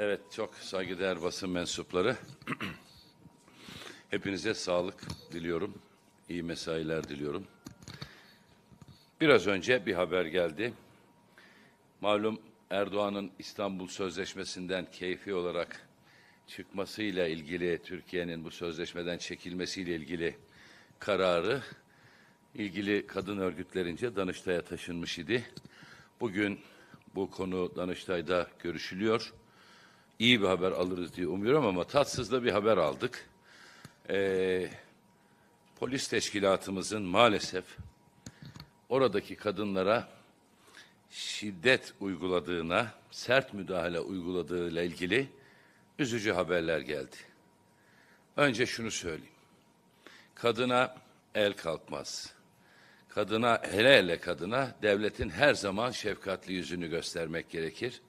Evet, çok saygıdeğer basın mensupları. Hepinize sağlık diliyorum. İyi mesailer diliyorum. Biraz önce bir haber geldi. Malum Erdoğan'ın İstanbul Sözleşmesi'nden keyfi olarak çıkmasıyla ilgili Türkiye'nin bu sözleşmeden çekilmesiyle ilgili kararı ilgili kadın örgütlerince Danıştay'a taşınmış idi. Bugün bu konu Danıştay'da görüşülüyor iyi bir haber alırız diye umuyorum ama tatsız da bir haber aldık. Ee, polis teşkilatımızın maalesef oradaki kadınlara şiddet uyguladığına, sert müdahale uyguladığıyla ilgili üzücü haberler geldi. Önce şunu söyleyeyim. Kadına el kalkmaz. Kadına hele hele kadına devletin her zaman şefkatli yüzünü göstermek gerekir.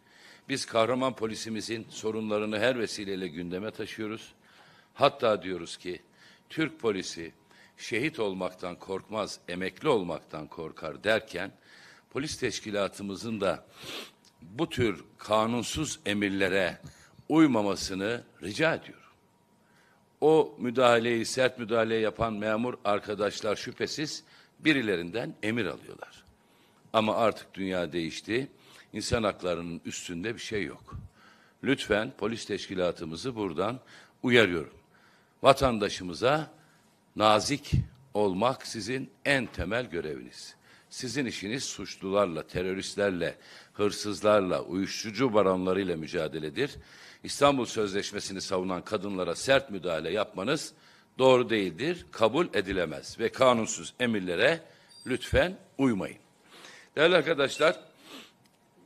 Biz kahraman polisimizin sorunlarını her vesileyle gündeme taşıyoruz. Hatta diyoruz ki Türk polisi şehit olmaktan korkmaz, emekli olmaktan korkar derken polis teşkilatımızın da bu tür kanunsuz emirlere uymamasını rica ediyorum. O müdahaleyi, sert müdahale yapan memur arkadaşlar şüphesiz birilerinden emir alıyorlar. Ama artık dünya değişti insan haklarının üstünde bir şey yok. Lütfen polis teşkilatımızı buradan uyarıyorum. Vatandaşımıza nazik olmak sizin en temel göreviniz. Sizin işiniz suçlularla, teröristlerle, hırsızlarla, uyuşturucu baronlarıyla mücadeledir. İstanbul Sözleşmesi'ni savunan kadınlara sert müdahale yapmanız doğru değildir, kabul edilemez ve kanunsuz emirlere lütfen uymayın. Değerli arkadaşlar,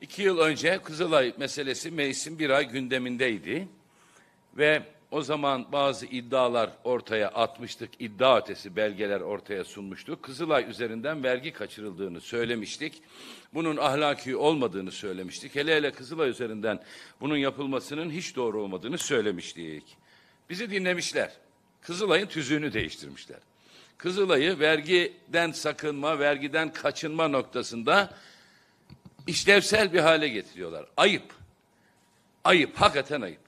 İki yıl önce Kızılay meselesi meclisin bir ay gündemindeydi. Ve o zaman bazı iddialar ortaya atmıştık, iddia ötesi belgeler ortaya sunmuştuk. Kızılay üzerinden vergi kaçırıldığını söylemiştik. Bunun ahlaki olmadığını söylemiştik. Hele hele Kızılay üzerinden bunun yapılmasının hiç doğru olmadığını söylemiştik. Bizi dinlemişler. Kızılay'ın tüzüğünü değiştirmişler. Kızılay'ı vergiden sakınma, vergiden kaçınma noktasında işlevsel bir hale getiriyorlar. Ayıp. Ayıp, hakikaten ayıp.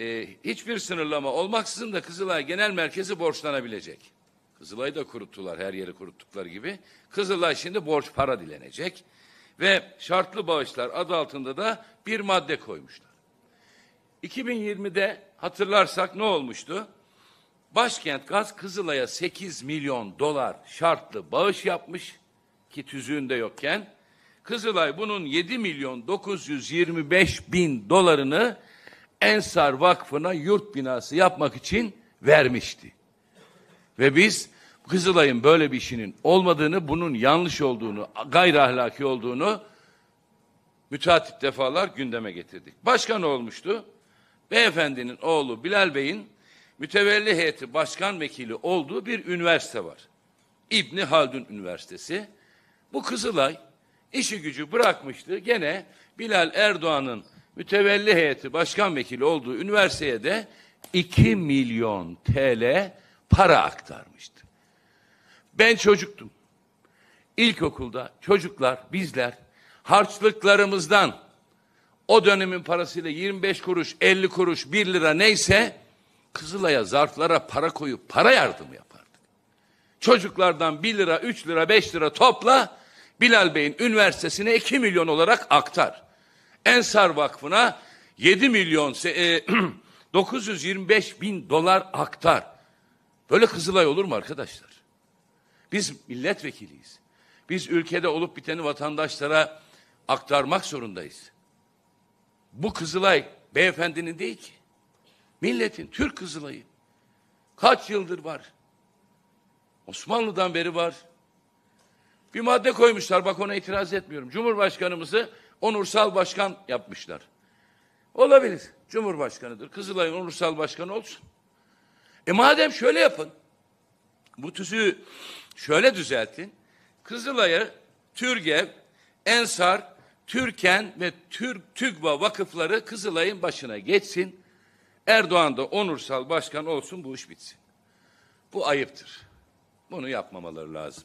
Ee, hiçbir sınırlama olmaksızın da Kızılay Genel Merkezi borçlanabilecek. Kızılay'ı da kuruttular her yeri kuruttukları gibi. Kızılay şimdi borç para dilenecek. Ve şartlı bağışlar adı altında da bir madde koymuşlar. 2020'de hatırlarsak ne olmuştu? Başkent Gaz Kızılay'a 8 milyon dolar şartlı bağış yapmış ki tüzüğünde yokken Kızılay bunun 7 milyon 925 bin dolarını Ensar Vakfı'na yurt binası yapmak için vermişti. Ve biz Kızılay'ın böyle bir işinin olmadığını, bunun yanlış olduğunu, gayri ahlaki olduğunu müteahhit defalar gündeme getirdik. Başkan olmuştu. Beyefendinin oğlu Bilal Bey'in mütevelli heyeti başkan vekili olduğu bir üniversite var. İbni Haldun Üniversitesi. Bu Kızılay işi gücü bırakmıştı. Gene Bilal Erdoğan'ın mütevelli heyeti başkan vekili olduğu üniversiteye de 2 milyon TL para aktarmıştı. Ben çocuktum. İlkokulda çocuklar, bizler harçlıklarımızdan o dönemin parasıyla 25 kuruş, 50 kuruş, 1 lira neyse Kızılay'a zarflara para koyup para yardımı yapardık. Çocuklardan 1 lira, 3 lira, 5 lira topla Bilal Bey'in üniversitesine 2 milyon olarak aktar. Ensar Vakfı'na 7 milyon e, 925 bin dolar aktar. Böyle Kızılay olur mu arkadaşlar? Biz milletvekiliyiz. Biz ülkede olup biteni vatandaşlara aktarmak zorundayız. Bu Kızılay beyefendinin değil ki. Milletin, Türk Kızılay'ı. Kaç yıldır var? Osmanlı'dan beri var. Bir madde koymuşlar bak ona itiraz etmiyorum. Cumhurbaşkanımızı onursal başkan yapmışlar. Olabilir. Cumhurbaşkanıdır. Kızılay'ın onursal başkanı olsun. E madem şöyle yapın. Bu tüzüğü şöyle düzeltin. Kızılay'ı TÜRGEV, ENSAR, TÜRKEN ve Türk TÜGVA vakıfları Kızılay'ın başına geçsin. Erdoğan da onursal başkan olsun bu iş bitsin. Bu ayıptır. Bunu yapmamaları lazım.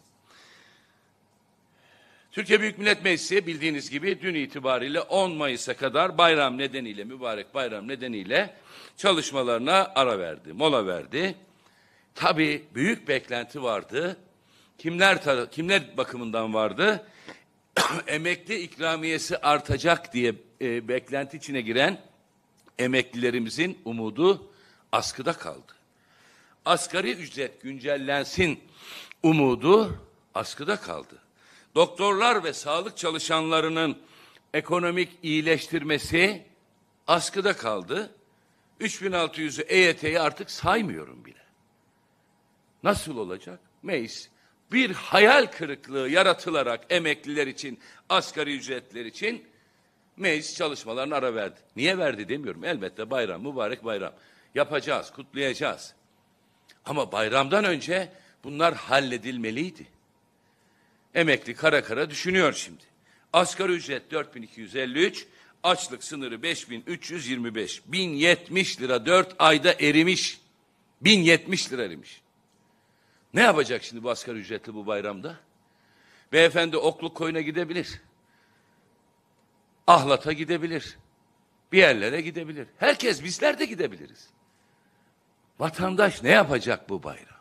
Türkiye Büyük Millet Meclisi bildiğiniz gibi dün itibariyle 10 Mayıs'a kadar bayram nedeniyle, mübarek bayram nedeniyle çalışmalarına ara verdi, mola verdi. Tabii büyük beklenti vardı. Kimler kimler bakımından vardı? Emekli ikramiyesi artacak diye e, beklenti içine giren emeklilerimizin umudu askıda kaldı. Asgari ücret güncellensin umudu askıda kaldı doktorlar ve sağlık çalışanlarının ekonomik iyileştirmesi askıda kaldı. 3600'ü EYT'yi artık saymıyorum bile. Nasıl olacak? Meis bir hayal kırıklığı yaratılarak emekliler için, asgari ücretler için meclis çalışmalarına ara verdi. Niye verdi demiyorum. Elbette bayram, mübarek bayram. Yapacağız, kutlayacağız. Ama bayramdan önce bunlar halledilmeliydi. Emekli kara kara düşünüyor şimdi. Asgari ücret 4253, açlık sınırı 5325. 1070 lira 4 ayda erimiş. 1070 lira erimiş. Ne yapacak şimdi bu asgari ücretli bu bayramda? Beyefendi Okluk koyuna gidebilir. Ahlat'a gidebilir. Bir yerlere gidebilir. Herkes bizler de gidebiliriz. Vatandaş ne yapacak bu bayram?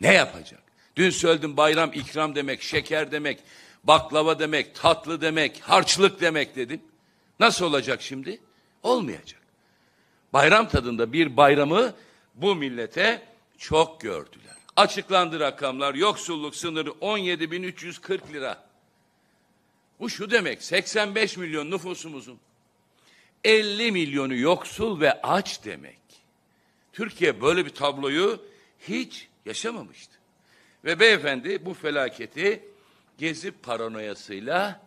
Ne yapacak? Dün söyledim bayram ikram demek, şeker demek, baklava demek, tatlı demek, harçlık demek dedim. Nasıl olacak şimdi? Olmayacak. Bayram tadında bir bayramı bu millete çok gördüler. Açıklandı rakamlar. Yoksulluk sınırı 17.340 lira. Bu şu demek 85 milyon nüfusumuzun 50 milyonu yoksul ve aç demek. Türkiye böyle bir tabloyu hiç yaşamamıştı. Ve beyefendi bu felaketi gezi paranoyasıyla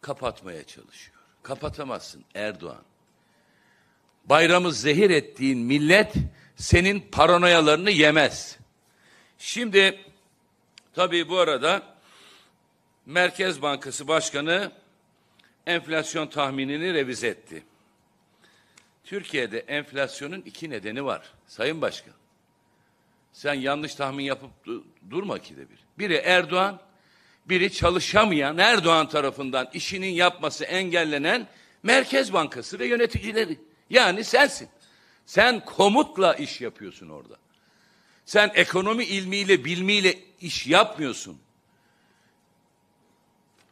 kapatmaya çalışıyor. Kapatamazsın Erdoğan. Bayramı zehir ettiğin millet senin paranoyalarını yemez. Şimdi tabii bu arada Merkez Bankası Başkanı enflasyon tahminini revize etti. Türkiye'de enflasyonun iki nedeni var Sayın Başkan. Sen yanlış tahmin yapıp durma ki de bir. Biri Erdoğan, biri çalışamayan Erdoğan tarafından işinin yapması engellenen Merkez Bankası ve yöneticileri. Yani sensin. Sen komutla iş yapıyorsun orada. Sen ekonomi ilmiyle, bilmiyle iş yapmıyorsun.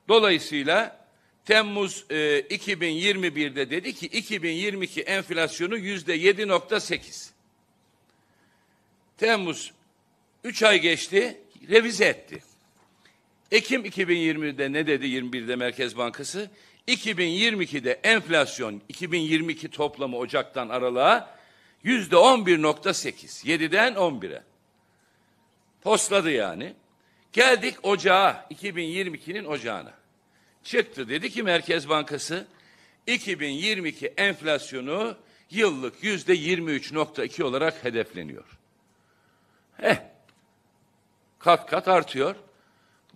Dolayısıyla Temmuz e, 2021'de dedi ki 2022 enflasyonu yüzde 7.8. Temmuz 3 ay geçti, revize etti. Ekim 2020'de ne dedi 21'de Merkez Bankası? 2022'de enflasyon 2022 toplamı Ocak'tan aralığa yüzde 11.8. 7'den 11'e. Postladı yani. Geldik ocağa 2022'nin ocağına. Çıktı dedi ki Merkez Bankası 2022 enflasyonu yıllık yüzde 23.2 olarak hedefleniyor. Eh, kat kat artıyor.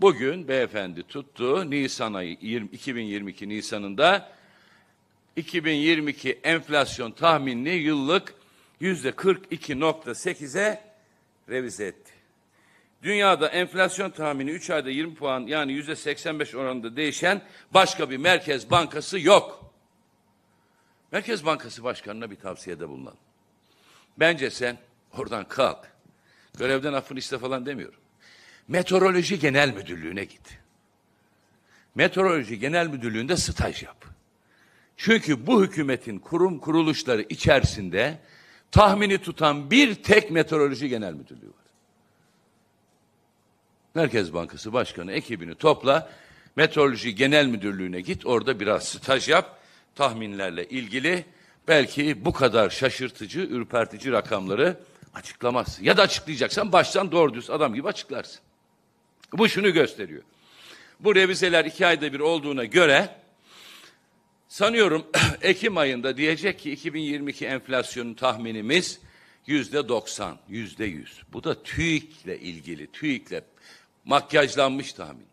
Bugün beyefendi tuttu Nisan ayı 20, 2022 Nisan'ında 2022 enflasyon tahminini yıllık yüzde %42.8'e revize etti. Dünyada enflasyon tahmini 3 ayda 20 puan yani yüzde 85 oranında değişen başka bir merkez bankası yok. Merkez Bankası Başkanı'na bir tavsiyede bulunalım. Bence sen oradan kalk. Görevden affını iste falan demiyorum. Meteoroloji Genel Müdürlüğü'ne git. Meteoroloji Genel Müdürlüğü'nde staj yap. Çünkü bu hükümetin kurum kuruluşları içerisinde tahmini tutan bir tek Meteoroloji Genel Müdürlüğü var. Merkez Bankası Başkanı ekibini topla, Meteoroloji Genel Müdürlüğü'ne git, orada biraz staj yap, tahminlerle ilgili belki bu kadar şaşırtıcı, ürpertici rakamları Açıklamaz. Ya da açıklayacaksan baştan doğru düz adam gibi açıklarsın. Bu şunu gösteriyor. Bu revizeler iki ayda bir olduğuna göre sanıyorum Ekim ayında diyecek ki 2022 enflasyonun tahminimiz yüzde doksan, yüzde yüz. Bu da TÜİK'le ilgili, TÜİK'le makyajlanmış tahmin.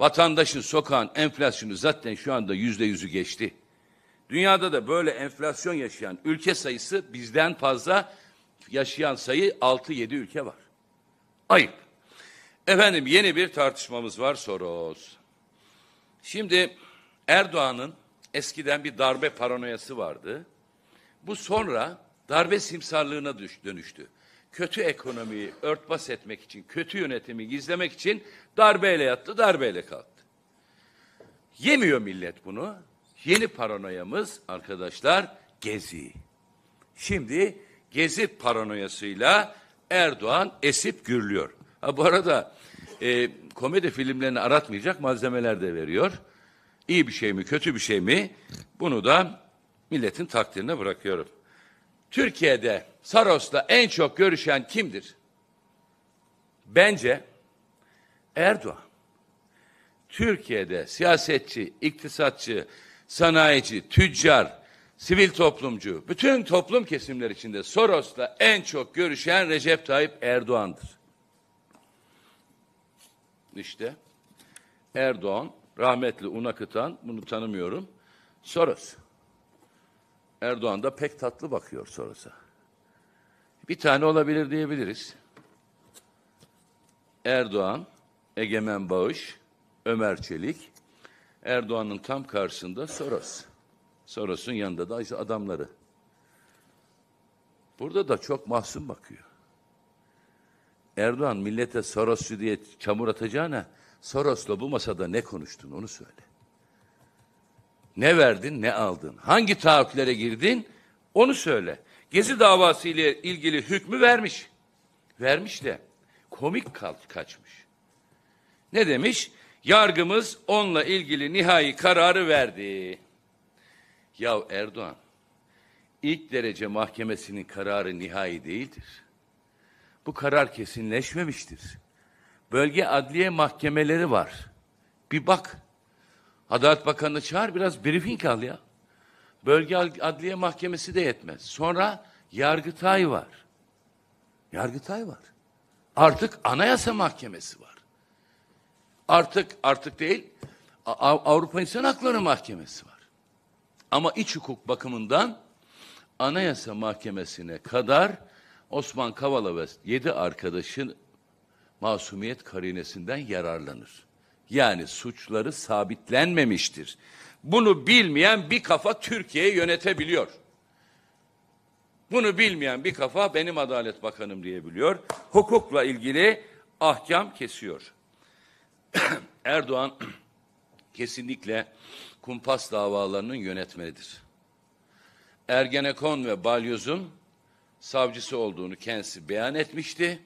Vatandaşın sokağın enflasyonu zaten şu anda yüzde yüzü geçti. Dünyada da böyle enflasyon yaşayan ülke sayısı bizden fazla yaşayan sayı 6-7 ülke var. Ayıp. Efendim yeni bir tartışmamız var Soros. Şimdi Erdoğan'ın eskiden bir darbe paranoyası vardı. Bu sonra darbe simsarlığına dönüştü. Kötü ekonomiyi örtbas etmek için, kötü yönetimi gizlemek için darbeyle yattı, darbeyle kalktı. Yemiyor millet bunu. Yeni paranoyamız arkadaşlar Gezi. Şimdi gezi paranoyasıyla Erdoğan esip gürlüyor. Ha bu arada e, komedi filmlerini aratmayacak malzemeler de veriyor. İyi bir şey mi, kötü bir şey mi? Bunu da milletin takdirine bırakıyorum. Türkiye'de Saros'la en çok görüşen kimdir? Bence Erdoğan. Türkiye'de siyasetçi, iktisatçı, sanayici, tüccar, sivil toplumcu, bütün toplum kesimler içinde Soros'la en çok görüşen Recep Tayyip Erdoğan'dır. İşte Erdoğan, rahmetli Unakıtan, bunu tanımıyorum, Soros. Erdoğan da pek tatlı bakıyor Soros'a. Bir tane olabilir diyebiliriz. Erdoğan, Egemen Bağış, Ömer Çelik, Erdoğan'ın tam karşısında Soros. Soros'un yanında da işte adamları. Burada da çok mahzun bakıyor. Erdoğan millete Soros'u diye çamur atacağına Soros'la bu masada ne konuştun onu söyle. Ne verdin ne aldın? Hangi taahhütlere girdin onu söyle. Gezi davası ile ilgili hükmü vermiş. Vermiş de komik kaçmış. Ne demiş? Yargımız onunla ilgili nihai kararı verdi. Ya Erdoğan, ilk derece mahkemesinin kararı nihai değildir. Bu karar kesinleşmemiştir. Bölge adliye mahkemeleri var. Bir bak. Adalet Bakanı'nı çağır biraz briefing al ya. Bölge adliye mahkemesi de yetmez. Sonra Yargıtay var. Yargıtay var. Artık Anayasa Mahkemesi var. Artık artık değil Avrupa İnsan Hakları Mahkemesi var. Ama iç hukuk bakımından Anayasa Mahkemesi'ne kadar Osman Kavala ve yedi arkadaşın masumiyet karinesinden yararlanır. Yani suçları sabitlenmemiştir. Bunu bilmeyen bir kafa Türkiye'yi yönetebiliyor. Bunu bilmeyen bir kafa benim Adalet Bakanım diyebiliyor. Hukukla ilgili ahkam kesiyor. Erdoğan kesinlikle kumpas davalarının yönetmenidir. Ergenekon ve Balyoz'un savcısı olduğunu kendisi beyan etmişti.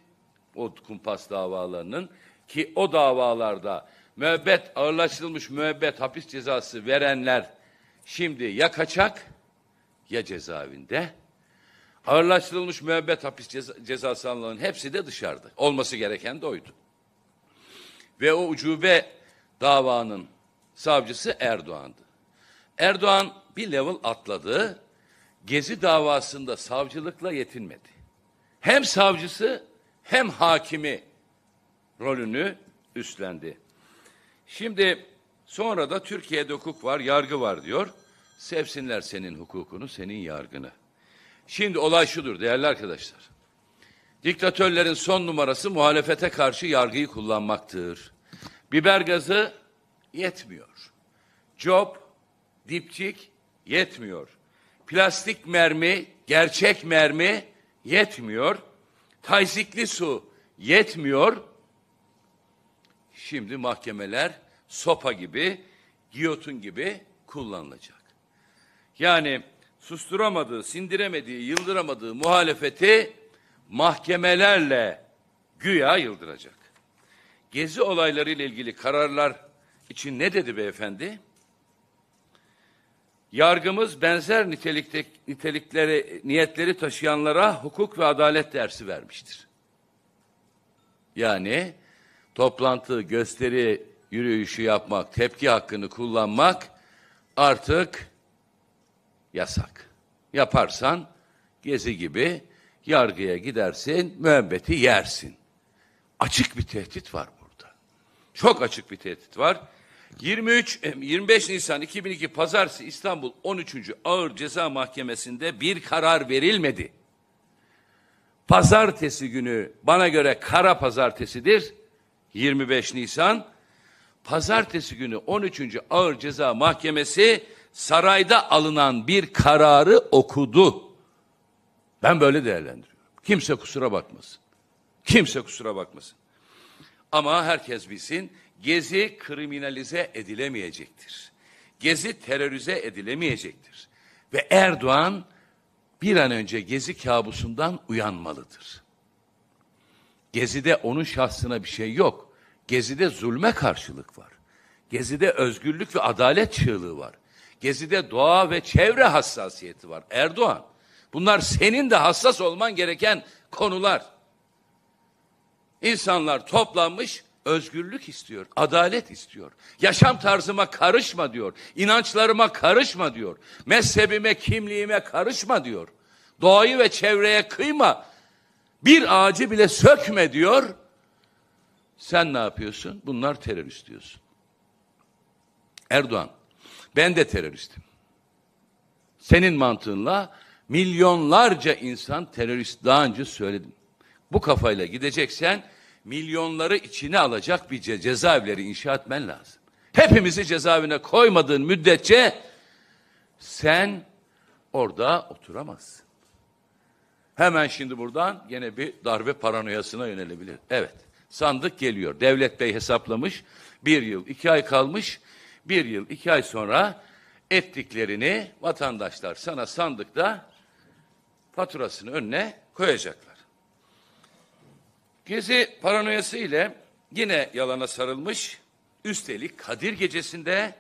O kumpas davalarının ki o davalarda müebbet ağırlaştırılmış müebbet hapis cezası verenler şimdi ya kaçak ya cezaevinde. Ağırlaştırılmış müebbet hapis cezası alanların hepsi de dışarıda. Olması gereken de oydu. Ve o ucube davanın savcısı Erdoğan'dı. Erdoğan bir level atladı. Gezi davasında savcılıkla yetinmedi. Hem savcısı hem hakimi rolünü üstlendi. Şimdi sonra da Türkiye'de hukuk var, yargı var diyor. Sevsinler senin hukukunu, senin yargını. Şimdi olay şudur değerli arkadaşlar. Diktatörlerin son numarası muhalefete karşı yargıyı kullanmaktır. Biber gazı yetmiyor. Job, dipçik yetmiyor. Plastik mermi, gerçek mermi yetmiyor. Tazikli su yetmiyor. Şimdi mahkemeler sopa gibi, giyotun gibi kullanılacak. Yani susturamadığı, sindiremediği, yıldıramadığı muhalefeti mahkemelerle güya yıldıracak. Gezi olaylarıyla ilgili kararlar için ne dedi beyefendi? Yargımız benzer nitelikte, nitelikleri, niyetleri taşıyanlara hukuk ve adalet dersi vermiştir. Yani toplantı, gösteri, yürüyüşü yapmak, tepki hakkını kullanmak artık yasak. Yaparsan gezi gibi yargıya gidersin, müebbeti yersin. Açık bir tehdit var burada. Çok açık bir tehdit var. 23 25 Nisan 2002 Pazartesi İstanbul 13. Ağır Ceza Mahkemesi'nde bir karar verilmedi. Pazartesi günü bana göre kara pazartesidir. 25 Nisan Pazartesi günü 13. Ağır Ceza Mahkemesi sarayda alınan bir kararı okudu. Ben böyle değerlendiriyorum. Kimse kusura bakmasın. Kimse kusura bakmasın. Ama herkes bilsin Gezi kriminalize edilemeyecektir. Gezi terörize edilemeyecektir. Ve Erdoğan bir an önce Gezi kabusundan uyanmalıdır. Gezi'de onun şahsına bir şey yok. Gezi'de zulme karşılık var. Gezi'de özgürlük ve adalet çığlığı var. Gezi'de doğa ve çevre hassasiyeti var. Erdoğan, bunlar senin de hassas olman gereken konular. İnsanlar toplanmış, Özgürlük istiyor, adalet istiyor. Yaşam tarzıma karışma diyor. inançlarıma karışma diyor. Mezhebime, kimliğime karışma diyor. Doğayı ve çevreye kıyma. Bir ağacı bile sökme diyor. Sen ne yapıyorsun? Bunlar terörist diyorsun. Erdoğan, ben de teröristim. Senin mantığınla milyonlarca insan terörist daha önce söyledim. Bu kafayla gideceksen milyonları içine alacak bir ce cezaevleri inşa etmen lazım. Hepimizi cezaevine koymadığın müddetçe sen orada oturamazsın. Hemen şimdi buradan yine bir darbe paranoyasına yönelebilir. Evet sandık geliyor. Devlet Bey hesaplamış. Bir yıl iki ay kalmış. Bir yıl iki ay sonra ettiklerini vatandaşlar sana sandıkta faturasını önüne koyacaklar. Gezi paranoyası ile yine yalana sarılmış. Üstelik Kadir gecesinde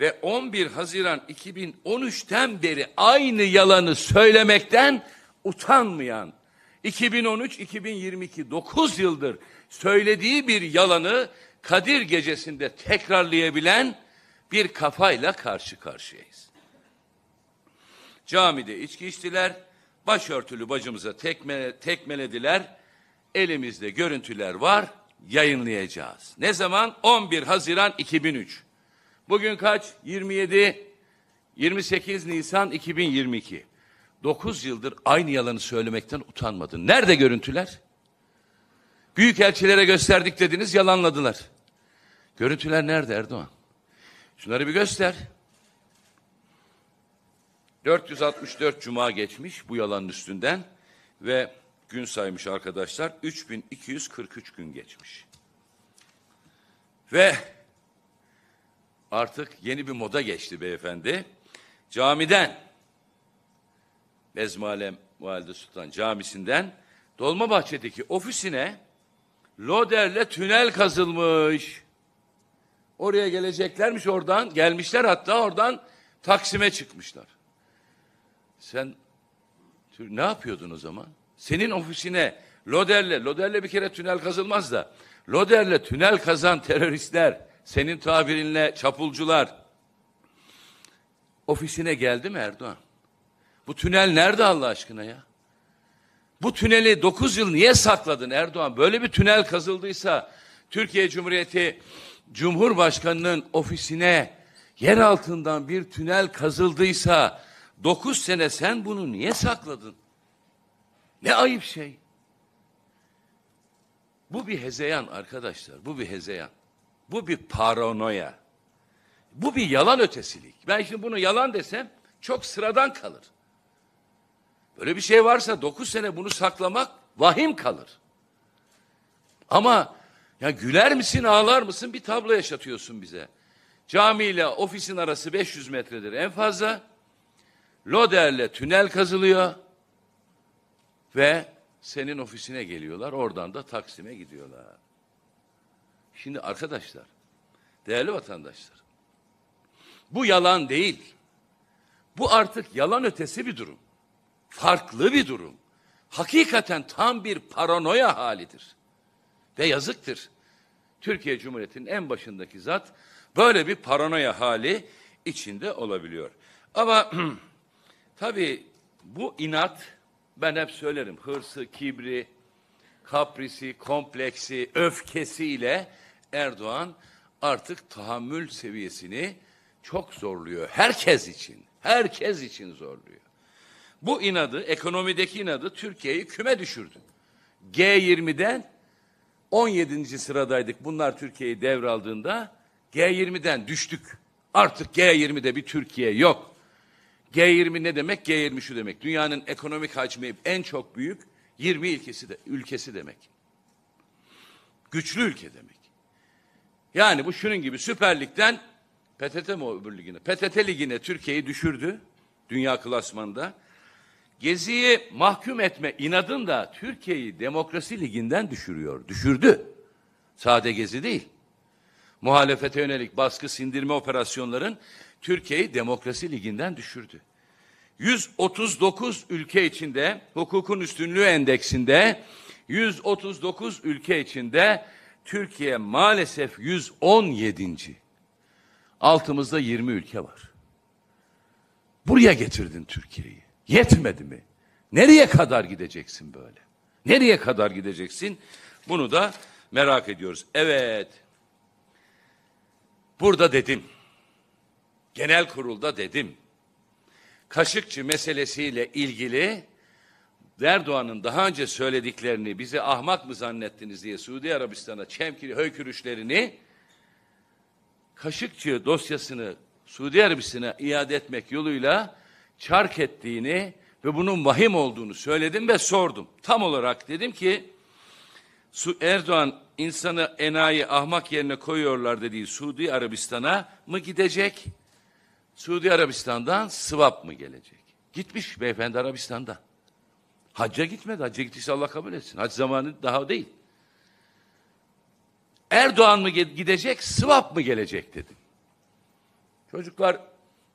ve 11 Haziran 2013'ten beri aynı yalanı söylemekten utanmayan 2013-2022 9 yıldır söylediği bir yalanı Kadir gecesinde tekrarlayabilen bir kafayla karşı karşıyayız. Camide içki içtiler, başörtülü bacımıza tekme, tekmelediler elimizde görüntüler var yayınlayacağız. Ne zaman? 11 Haziran 2003. Bugün kaç? 27 28 Nisan 2022. 9 yıldır aynı yalanı söylemekten utanmadın. Nerede görüntüler? Büyük elçilere gösterdik dediniz, yalanladılar. Görüntüler nerede Erdoğan? Şunları bir göster. 464 cuma geçmiş bu yalanın üstünden ve gün saymış arkadaşlar 3243 gün geçmiş. Ve artık yeni bir moda geçti beyefendi. Camiden Bezmalem Valide Sultan Camisi'nden Dolmabahçe'deki ofisine loderle tünel kazılmış. Oraya geleceklermiş oradan. Gelmişler hatta oradan Taksim'e çıkmışlar. Sen ne yapıyordun o zaman? senin ofisine Loder'le, Loder'le bir kere tünel kazılmaz da, Loder'le tünel kazan teröristler, senin tabirinle çapulcular, ofisine geldi mi Erdoğan? Bu tünel nerede Allah aşkına ya? Bu tüneli dokuz yıl niye sakladın Erdoğan? Böyle bir tünel kazıldıysa Türkiye Cumhuriyeti Cumhurbaşkanı'nın ofisine yer altından bir tünel kazıldıysa dokuz sene sen bunu niye sakladın? Ne ayıp şey. Bu bir hezeyan arkadaşlar. Bu bir hezeyan. Bu bir paranoya. Bu bir yalan ötesilik. Ben şimdi bunu yalan desem çok sıradan kalır. Böyle bir şey varsa dokuz sene bunu saklamak vahim kalır. Ama ya güler misin ağlar mısın bir tablo yaşatıyorsun bize. Cami ile ofisin arası 500 metredir en fazla. Loderle tünel kazılıyor. Ve senin ofisine geliyorlar. Oradan da Taksim'e gidiyorlar. Şimdi arkadaşlar, değerli vatandaşlar. Bu yalan değil. Bu artık yalan ötesi bir durum. Farklı bir durum. Hakikaten tam bir paranoya halidir. Ve yazıktır. Türkiye Cumhuriyeti'nin en başındaki zat böyle bir paranoya hali içinde olabiliyor. Ama tabii bu inat ben hep söylerim hırsı, kibri, kaprisi, kompleksi, öfkesiyle Erdoğan artık tahammül seviyesini çok zorluyor. Herkes için, herkes için zorluyor. Bu inadı, ekonomideki inadı Türkiye'yi küme düşürdü. G20'den 17. sıradaydık. Bunlar Türkiye'yi devraldığında G20'den düştük. Artık G20'de bir Türkiye yok. G20 ne demek? G20 şu demek. Dünyanın ekonomik hacmi en çok büyük 20 ülkesi de ülkesi demek. Güçlü ülke demek. Yani bu şunun gibi Süper Lig'den PTT mi öbür ligine? PTT ligine Türkiye'yi düşürdü dünya klasmanında. Gezi'yi mahkum etme inadında Türkiye'yi demokrasi liginden düşürüyor. Düşürdü. Sade Gezi değil muhalefete yönelik baskı sindirme operasyonların Türkiye'yi demokrasi liginden düşürdü. 139 ülke içinde hukukun üstünlüğü endeksinde 139 ülke içinde Türkiye maalesef 117. Altımızda 20 ülke var. Buraya getirdin Türkiye'yi. Yetmedi mi? Nereye kadar gideceksin böyle? Nereye kadar gideceksin? Bunu da merak ediyoruz. Evet. Burada dedim. Genel kurulda dedim. Kaşıkçı meselesiyle ilgili Erdoğan'ın daha önce söylediklerini bizi ahmak mı zannettiniz diye Suudi Arabistan'a çemkili höykürüşlerini Kaşıkçı dosyasını Suudi Arabistan'a iade etmek yoluyla çark ettiğini ve bunun vahim olduğunu söyledim ve sordum. Tam olarak dedim ki Erdoğan insanı enayi ahmak yerine koyuyorlar dediği Suudi Arabistan'a mı gidecek? Suudi Arabistan'dan sıvap mı gelecek? Gitmiş beyefendi Arabistan'da. Hacca gitmedi. Hacca gittiyse Allah kabul etsin. Hac zamanı daha değil. Erdoğan mı gidecek, sıvap mı gelecek dedim. Çocuklar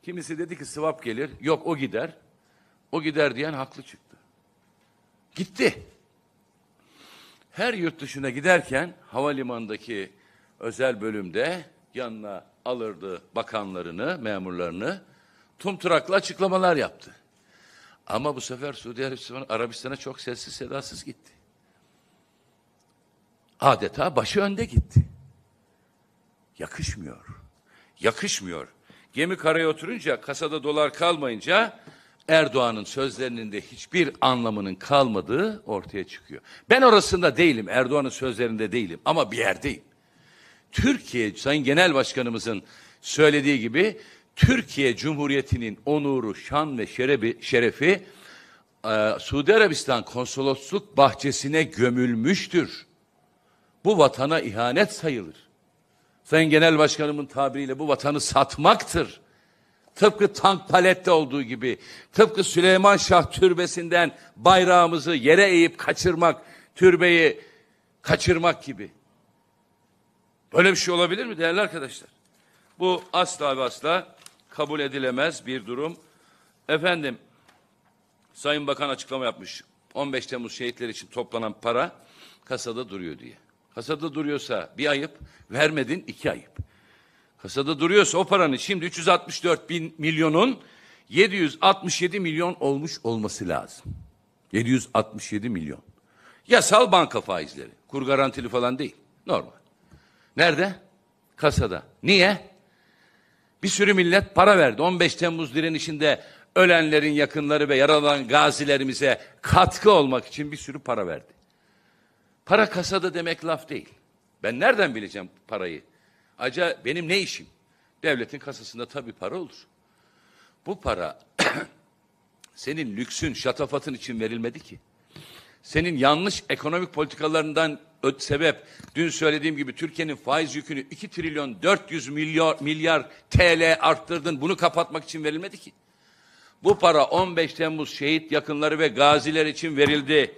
kimisi dedi ki sıvap gelir. Yok o gider. O gider diyen haklı çıktı. Gitti her yurt dışına giderken havalimanındaki özel bölümde yanına alırdı bakanlarını, memurlarını. Tumturaklı açıklamalar yaptı. Ama bu sefer Suudi Arabistan'a çok sessiz sedasız gitti. Adeta başı önde gitti. Yakışmıyor. Yakışmıyor. Gemi karaya oturunca, kasada dolar kalmayınca Erdoğan'ın sözlerinin de hiçbir anlamının kalmadığı ortaya çıkıyor. Ben orasında değilim, Erdoğan'ın sözlerinde değilim ama bir yerdeyim. Türkiye Sayın Genel Başkanımızın söylediği gibi Türkiye Cumhuriyeti'nin onuru, şan ve şerefi, şerefi e, Suudi Arabistan konsolosluk bahçesine gömülmüştür. Bu vatana ihanet sayılır. Sayın Genel Başkanımın tabiriyle bu vatanı satmaktır. Tıpkı tank palette olduğu gibi, tıpkı Süleyman Şah türbesinden bayrağımızı yere eğip kaçırmak, türbeyi kaçırmak gibi. Böyle bir şey olabilir mi değerli arkadaşlar? Bu asla ve asla kabul edilemez bir durum. Efendim, Sayın Bakan açıklama yapmış. 15 Temmuz şehitleri için toplanan para kasada duruyor diye. Kasada duruyorsa bir ayıp, vermedin iki ayıp. Kasada duruyorsa o paranın şimdi 364 bin milyonun 767 milyon olmuş olması lazım. 767 milyon. Yasal banka faizleri. Kur garantili falan değil. Normal. Nerede? Kasada. Niye? Bir sürü millet para verdi. 15 Temmuz direnişinde ölenlerin yakınları ve yaralanan gazilerimize katkı olmak için bir sürü para verdi. Para kasada demek laf değil. Ben nereden bileceğim parayı? Aca benim ne işim? Devletin kasasında tabii para olur. Bu para senin lüksün, şatafatın için verilmedi ki. Senin yanlış ekonomik politikalarından öt sebep, dün söylediğim gibi Türkiye'nin faiz yükünü 2 trilyon 400 milyar, milyar TL arttırdın. Bunu kapatmak için verilmedi ki. Bu para 15 Temmuz şehit yakınları ve gaziler için verildi.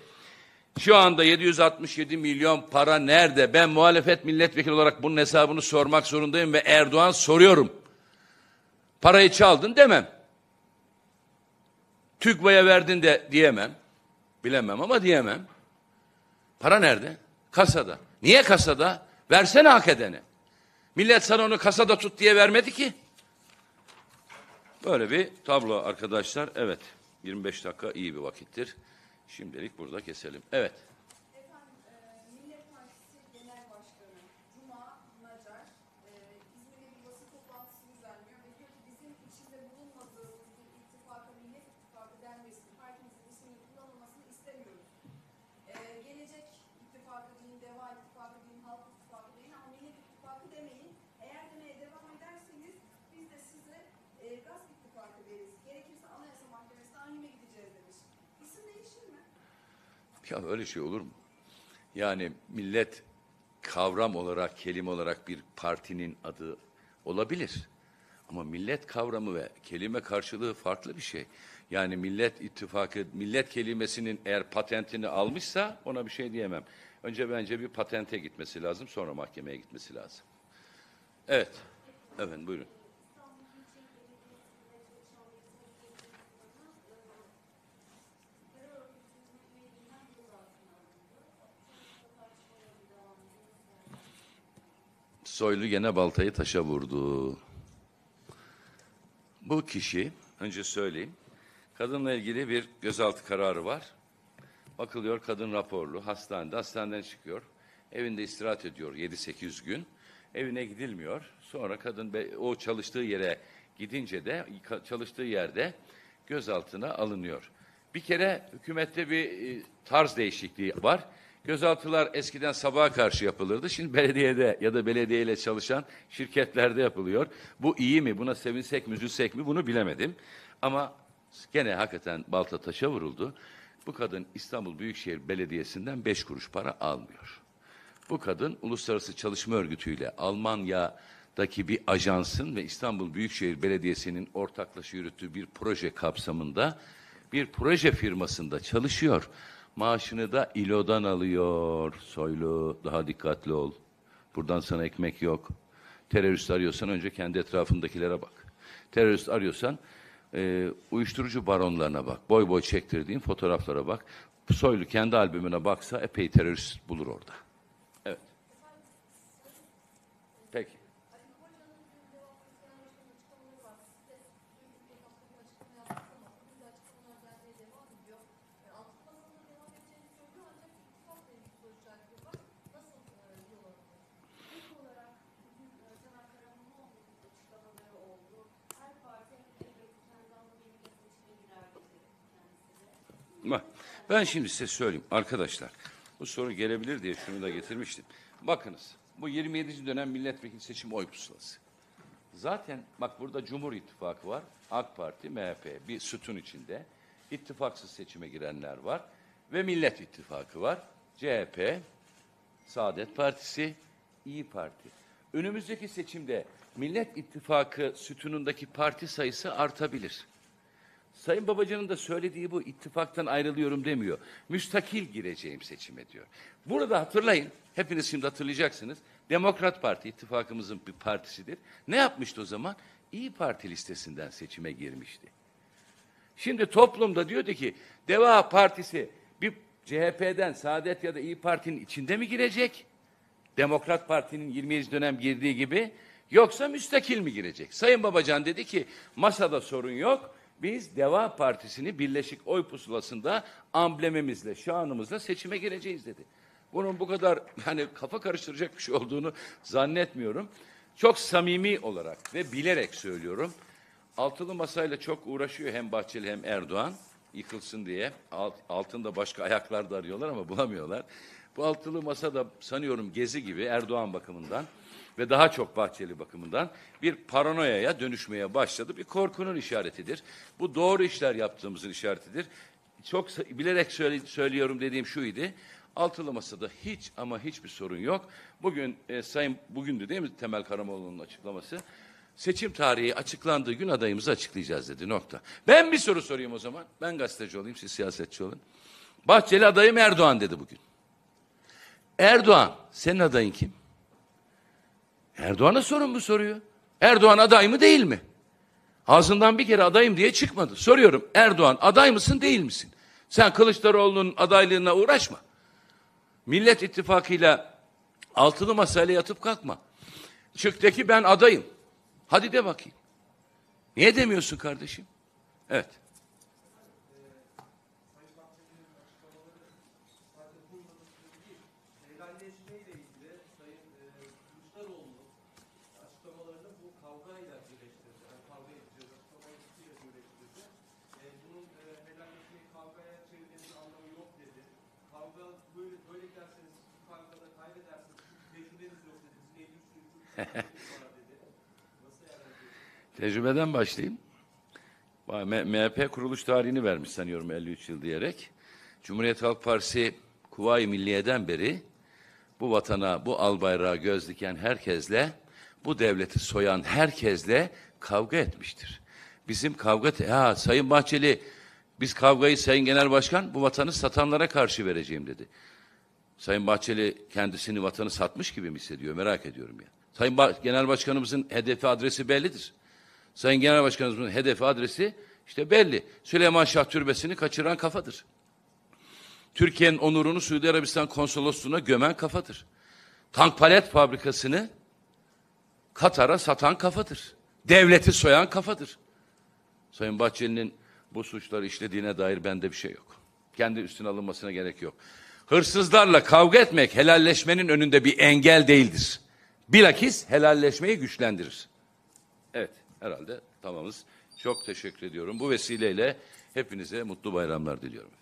Şu anda 767 milyon para nerede? Ben muhalefet milletvekili olarak bunun hesabını sormak zorundayım ve Erdoğan soruyorum. Parayı çaldın demem. TÜGVA'ya verdin de diyemem. Bilemem ama diyemem. Para nerede? Kasada. Niye kasada? Versene hak edene. Millet sana onu kasada tut diye vermedi ki. Böyle bir tablo arkadaşlar. Evet. 25 dakika iyi bir vakittir. Şimdilik burada keselim. Evet. Ya öyle şey olur mu? Yani millet kavram olarak, kelime olarak bir partinin adı olabilir. Ama millet kavramı ve kelime karşılığı farklı bir şey. Yani millet ittifakı, millet kelimesinin eğer patentini almışsa ona bir şey diyemem. Önce bence bir patente gitmesi lazım, sonra mahkemeye gitmesi lazım. Evet, evet buyurun. Soylu gene baltayı taşa vurdu. Bu kişi, önce söyleyeyim, kadınla ilgili bir gözaltı kararı var. Bakılıyor kadın raporlu, hastanede, hastaneden çıkıyor. Evinde istirahat ediyor 7-8 gün. Evine gidilmiyor. Sonra kadın o çalıştığı yere gidince de çalıştığı yerde gözaltına alınıyor. Bir kere hükümette bir e, tarz değişikliği var. Gözaltılar eskiden sabaha karşı yapılırdı. Şimdi belediyede ya da belediyeyle çalışan şirketlerde yapılıyor. Bu iyi mi? Buna sevinsek mi, üzülsek mi? Bunu bilemedim. Ama gene hakikaten balta taşa vuruldu. Bu kadın İstanbul Büyükşehir Belediyesi'nden beş kuruş para almıyor. Bu kadın Uluslararası Çalışma örgütüyle Almanya'daki bir ajansın ve İstanbul Büyükşehir Belediyesi'nin ortaklaşa yürüttüğü bir proje kapsamında bir proje firmasında çalışıyor. Maaşını da ilodan alıyor. Soylu daha dikkatli ol. Buradan sana ekmek yok. Terörist arıyorsan önce kendi etrafındakilere bak. Terörist arıyorsan e, uyuşturucu baronlarına bak. Boy boy çektirdiğin fotoğraflara bak. Soylu kendi albümüne baksa epey terörist bulur orada. ben şimdi size söyleyeyim arkadaşlar. Bu soru gelebilir diye şunu da getirmiştim. Bakınız bu 27. dönem milletvekili seçim oy pusulası. Zaten bak burada Cumhur İttifakı var. AK Parti, MHP bir sütun içinde. İttifaksız seçime girenler var. Ve Millet İttifakı var. CHP, Saadet Partisi, İyi Parti. Önümüzdeki seçimde Millet İttifakı sütunundaki parti sayısı artabilir. Sayın Babacan'ın da söylediği bu ittifaktan ayrılıyorum demiyor. Müstakil gireceğim seçime diyor. Burada hatırlayın, hepiniz şimdi hatırlayacaksınız. Demokrat Parti ittifakımızın bir partisidir. Ne yapmıştı o zaman? İyi Parti listesinden seçime girmişti. Şimdi toplumda diyordu ki Deva Partisi bir CHP'den Saadet ya da İyi Parti'nin içinde mi girecek? Demokrat Parti'nin 27 dönem girdiği gibi yoksa müstakil mi girecek? Sayın Babacan dedi ki masada sorun yok. Biz Deva Partisi'ni birleşik oy pusulasında amblemimizle, şanımızla seçime gireceğiz dedi. Bunun bu kadar hani kafa karıştıracak bir şey olduğunu zannetmiyorum. Çok samimi olarak ve bilerek söylüyorum. Altılı masayla çok uğraşıyor hem Bahçeli hem Erdoğan yıkılsın diye. Alt, altında başka ayaklar da arıyorlar ama bulamıyorlar. Bu altılı masa da sanıyorum gezi gibi Erdoğan bakımından ve daha çok Bahçeli bakımından bir paranoyaya dönüşmeye başladı. Bir korkunun işaretidir. Bu doğru işler yaptığımızın işaretidir. Çok bilerek söyle, söylüyorum dediğim şu idi. Altılı masada hiç ama hiçbir sorun yok. Bugün e, sayın bugündü değil mi Temel Karamoğlu'nun açıklaması? Seçim tarihi açıklandığı gün adayımızı açıklayacağız dedi nokta. Ben bir soru sorayım o zaman. Ben gazeteci olayım siz siyasetçi olun. Bahçeli adayım Erdoğan dedi bugün. Erdoğan senin adayın kim? Erdoğan'a sorun bu soruyu. Erdoğan aday mı değil mi? Ağzından bir kere adayım diye çıkmadı. Soruyorum Erdoğan aday mısın değil misin? Sen Kılıçdaroğlu'nun adaylığına uğraşma. Millet ittifakıyla altını masayla yatıp kalkma. Çıktaki ben adayım. Hadi de bakayım. Niye demiyorsun kardeşim? Evet. Tecrübeden başlayayım. MHP kuruluş tarihini vermiş sanıyorum 53 yıl diyerek. Cumhuriyet Halk Partisi Kuvayi Milliye'den beri bu vatana, bu albayrağı göz diken herkesle, bu devleti soyan herkesle kavga etmiştir. Bizim kavga, ha Sayın Bahçeli, biz kavgayı Sayın Genel Başkan bu vatanı satanlara karşı vereceğim dedi. Sayın Bahçeli kendisini vatanı satmış gibi mi hissediyor merak ediyorum ya. Sayın ba Genel Başkanımızın hedefi adresi bellidir. Sayın Genel Başkanımızın hedefi adresi işte belli. Süleyman Şah Türbesi'ni kaçıran kafadır. Türkiye'nin onurunu Suudi Arabistan konsolosluğuna gömen kafadır. Tank palet fabrikasını Katar'a satan kafadır. Devleti soyan kafadır. Sayın Bahçeli'nin bu suçları işlediğine dair bende bir şey yok. Kendi üstüne alınmasına gerek yok. Hırsızlarla kavga etmek helalleşmenin önünde bir engel değildir. Bilakis helalleşmeyi güçlendirir. Evet herhalde tamamız. Çok teşekkür ediyorum. Bu vesileyle hepinize mutlu bayramlar diliyorum.